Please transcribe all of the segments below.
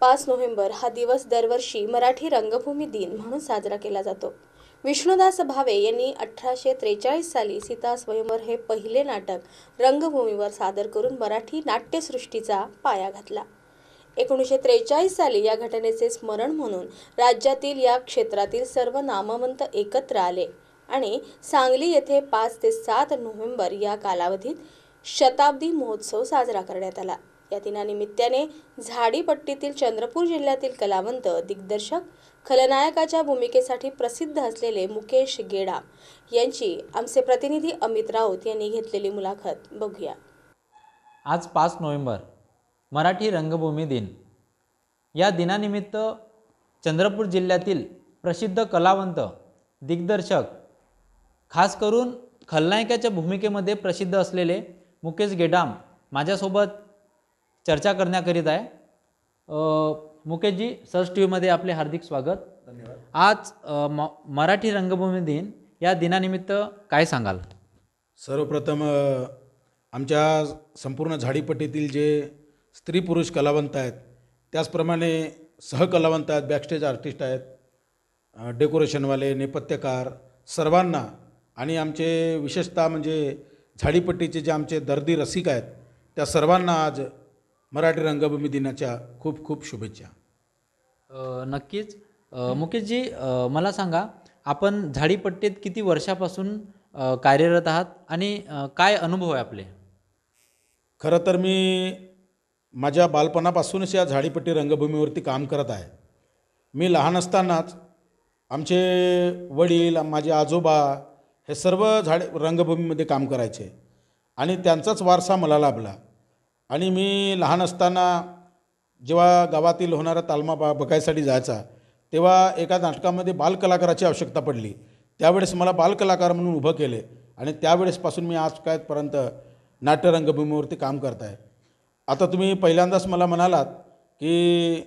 पाच नोव्हेंबर हा दिवस दरवर्षी मराठी रंगभूमी दिन म्हणून साजरा केला जातो विष्णुदास भावे यांनी अठराशे त्रेचाळीस साली सीता स्वयंवर हे पहिले नाटक रंगभूमीवर सादर करून मराठी नाट्यसृष्टीचा पाया घातला एकोणीसशे त्रेचाळीस साली या घटनेचे स्मरण म्हणून राज्यातील या क्षेत्रातील सर्व नामवंत एकत्र आले आणि सांगली येथे पाच ते सात नोव्हेंबर या कालावधीत शताब्दी महोत्सव साजरा करण्यात आला या दिनानिमित्ताने झाडीपट्टीतील चंद्रपूर जिल्ह्यातील कलावंत दिग्दर्शक खलनायकाच्या भूमिकेसाठी प्रसिद्ध असलेले मुकेश गेडा यांची आमचे प्रतिनिधी अमित राऊत यांनी घेतलेली मुलाखत बघूया आज पाच नोव्हेंबर मराठी रंगभूमी दिन या दिनानिमित्त चंद्रपूर जिल्ह्यातील प्रसिद्ध कलावंत दिग्दर्शक खास करून खलनायकाच्या भूमिकेमध्ये प्रसिद्ध असलेले मुकेश गेडाम माझ्यासोबत चर्चा करण्याकरीत आहे मुकेशजी सर्च टी व्हीमध्ये आपले हार्दिक स्वागत धन्यवाद आज म मराठी रंगभूमी दिन या दिनानिमित्त काय सांगाल सर्वप्रथम आमच्या संपूर्ण झाडीपट्टीतील जे स्त्री पुरुष कलावंत आहेत त्याचप्रमाणे सहकलावंत आहेत बॅकस्टेज आर्टिस्ट आहेत डेकोरेशनवाले नेपथ्यकार सर्वांना आणि आमचे विशेषतः म्हणजे झाडीपट्टीचे जे आमचे दर्दी रसिक आहेत त्या सर्वांना आज मराठी रंगभूमी दिनाच्या खूप खूप शुभेच्छा नक्कीच मुकेशजी मला सांगा आपण झाडीपट्टीत किती वर्षापासून कार्यरत आहात आणि काय अनुभव आहे आपले खरं तर मी माझ्या बालपणापासूनच या झाडीपट्टी रंगभूमीवरती काम करत आहे मी लहान असतानाच आमचे वडील माझे आजोबा हे सर्व झाडे रंगभूमीमध्ये काम करायचे आणि त्यांचाच वारसा मला लाभला आणि मी लहान असताना जेव्हा गावातील होणारा तालमा बा बघायसाठी जायचा तेव्हा एका नाटकामध्ये बालकलाकाराची आवश्यकता पडली त्यावेळेस मला बालकलाकार म्हणून उभं केले आणि त्यावेळेसपासून मी आज कायपर्यंत नाट्यरंगभूमीवरती काम करत आहे आता तुम्ही पहिल्यांदाच मला म्हणालात की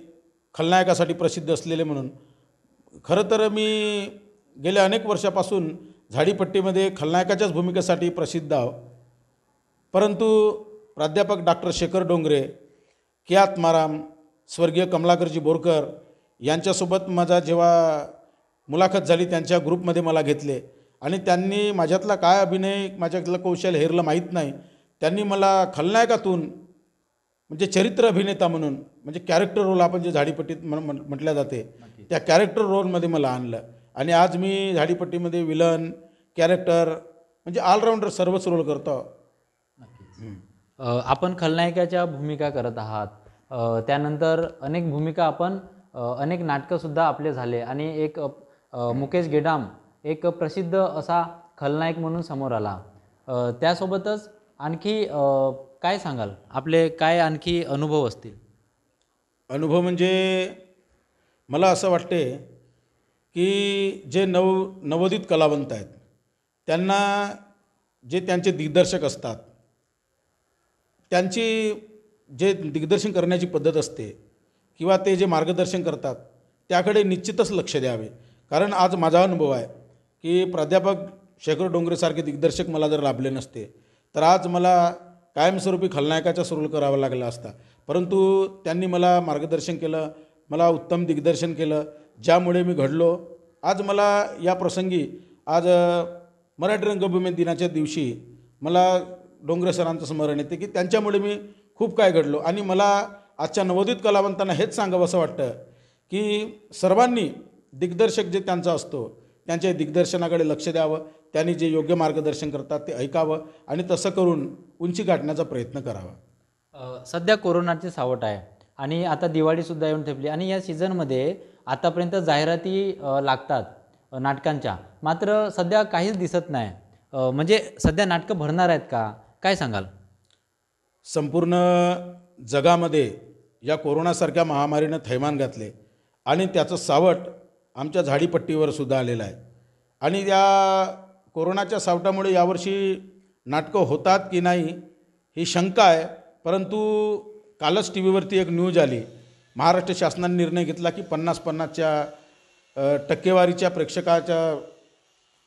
खलनायकासाठी प्रसिद्ध असलेले म्हणून खरं तर मी गेल्या अनेक वर्षापासून झाडीपट्टीमध्ये खलनायकाच्याच भूमिकेसाठी प्रसिद्ध आहो परंतु प्राध्यापक डॉक्टर शेखर डोंगरे के आत्माराम स्वर्गीय कमलाकरजी बोरकर यांच्यासोबत माझा जेव्हा मुलाखत झाली त्यांच्या ग्रुपमध्ये मला घेतले आणि त्यांनी माझ्यातला काय अभिनय माझ्यातलं कौशल्य हेरलं माहीत नाही त्यांनी मला खलनायकातून म्हणजे चरित्र अभिनेता म्हणून म्हणजे कॅरेक्टर रोल आपण जे झाडीपट्टीत म्हण म्हटल्या जाते त्या कॅरेक्टर रोलमध्ये मला आणलं आणि आज मी झाडीपट्टीमध्ये विलन कॅरेक्टर म्हणजे ऑलराऊंडर सर्वच रोल करतो आपण खलनायकाच्या भूमिका करत आहात त्यानंतर अनेक भूमिका आपण अनेक नाटकंसुद्धा आपले झाले आणि एक मुकेश गेडाम एक प्रसिद्ध असा खलनायक म्हणून समोर आला त्यासोबतच आणखी काय सांगाल आपले काय आणखी अनुभव असतील अनुभव म्हणजे मला असं वाटते की जे नव नवोदित कलावंत आहेत त्यांना जे त्यांचे दिग्दर्शक असतात त्यांची जे दिग्दर्शन करण्याची पद्धत असते किंवा ते जे मार्गदर्शन करतात त्याकडे निश्चितच लक्ष द्यावे कारण आज माझा अनुभव आहे की प्राध्यापक शेखर डोंगरेसारखे दिग्दर्शक मला जर लाभले नसते तर आज मला कायमस्वरूपी खलनायकाच्या स्वरूल करावा लागला असता परंतु त्यांनी मला मार्गदर्शन केलं मला उत्तम दिग्दर्शन केलं ज्यामुळे मी घडलो आज मला या प्रसंगी आज मराठी रंगभूमी दिनाच्या दिवशी मला डोंगरे सरांचं स्मरण येते की त्यांच्यामुळे मी खूप काय घडलो आणि मला आजच्या नवोदित कलावंतांना हेच सांगावं असं वाटतं की सर्वांनी दिग्दर्शक जे त्यांचा असतो त्यांच्या दिग्दर्शनाकडे लक्ष द्यावं त्यांनी जे योग्य मार्गदर्शन करतात ते ऐकावं आणि तसं करून उंची गाठण्याचा प्रयत्न करावा सध्या कोरोनाची सावट आहे आणि आता दिवाळीसुद्धा येऊन ठेपली आणि या सीझनमध्ये आतापर्यंत जाहिराती लागतात नाटकांच्या मात्र सध्या काहीच दिसत नाही म्हणजे सध्या नाटकं भरणार आहेत का काय सांगाल संपूर्ण जगामध्ये या कोरोनासारख्या महामारीनं थैमान घातले आणि त्याचं सावट आमच्या झाडीपट्टीवर सुद्धा आलेलं आहे आणि या कोरोनाच्या सावटामुळे यावर्षी नाटकं होतात की नाही ही शंका आहे परंतु कालच टी व्हीवरती एक न्यूज आली महाराष्ट्र शासनाने निर्णय घेतला की पन्नास पन्नासच्या टक्केवारीच्या प्रेक्षकाच्या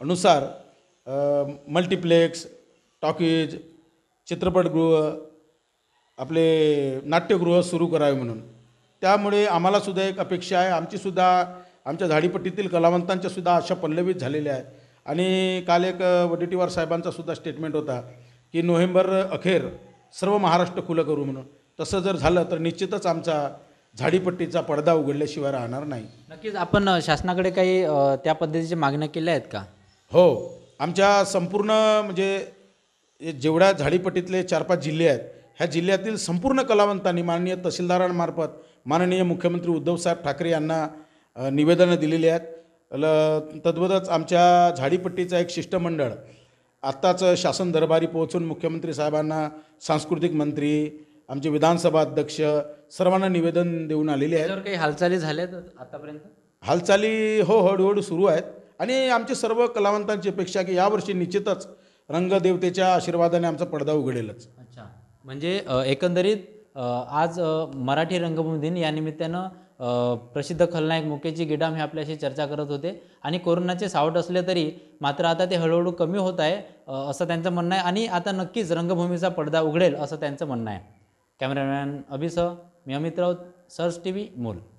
अनुसार मल्टिप्लेक्स टॉकीज चित्रपटगृह आपले नाट्यगृह सुरू करावे म्हणून त्यामुळे आम्हालासुद्धा एक अपेक्षा आहे आमचीसुद्धा आमच्या झाडीपट्टीतील कलावंतांच्यासुद्धा अशा पल्लवीत झालेल्या आहेत आणि काल एक वडेट्टीवार साहेबांचासुद्धा स्टेटमेंट होता की नोव्हेंबर अखेर सर्व महाराष्ट्र खुलं करू म्हणून तसं जर झालं तर निश्चितच आमचा झाडीपट्टीचा पडदा उघडल्याशिवाय राहणार नाही नक्कीच आपण शासनाकडे काही त्या पद्धतीच्या मागण्या केल्या आहेत का हो आमच्या संपूर्ण म्हणजे जेवढ्या झाडीपट्टीतले चार पाच जिल्हे आहेत ह्या जिल्ह्यातील संपूर्ण कलावंतांनी माननीय तहसीलदारांमार्फत माननीय मुख्यमंत्री उद्धवसाहेब ठाकरे यांना निवेदनं दिलेली आहेत ल तद्वतच आमच्या झाडीपट्टीचा एक शिष्टमंडळ आत्ताच शासन दरबारी पोहोचून मुख्यमंत्री साहेबांना सांस्कृतिक मंत्री आमचे विधानसभा अध्यक्ष सर्वांना निवेदन देऊन आलेले आहेत काही हालचाली झाल्यातच आतापर्यंत हालचाली हो हळूहळू सुरू आहेत आणि आमचे सर्व कलावंतांची अपेक्षा की यावर्षी निश्चितच रंगदेवतेच्या आशीर्वादाने आमचा पडदा उघडेलच अच्छा म्हणजे एकंदरीत आज मराठी रंगभूमी दिन या निमित्तानं प्रसिद्ध खलनायक मुकेशजी गिडाम हे आपल्याशी चर्चा करत होते आणि कोरोनाचे सावट असले तरी मात्र आता ते हळूहळू कमी होत आहे असं त्यांचं म्हणणं आहे आणि आता नक्कीच रंगभूमीचा पडदा उघडेल असं त्यांचं म्हणणं आहे कॅमेरामॅन अभिसह मी अमित राऊत सर्स टी व्ही मोल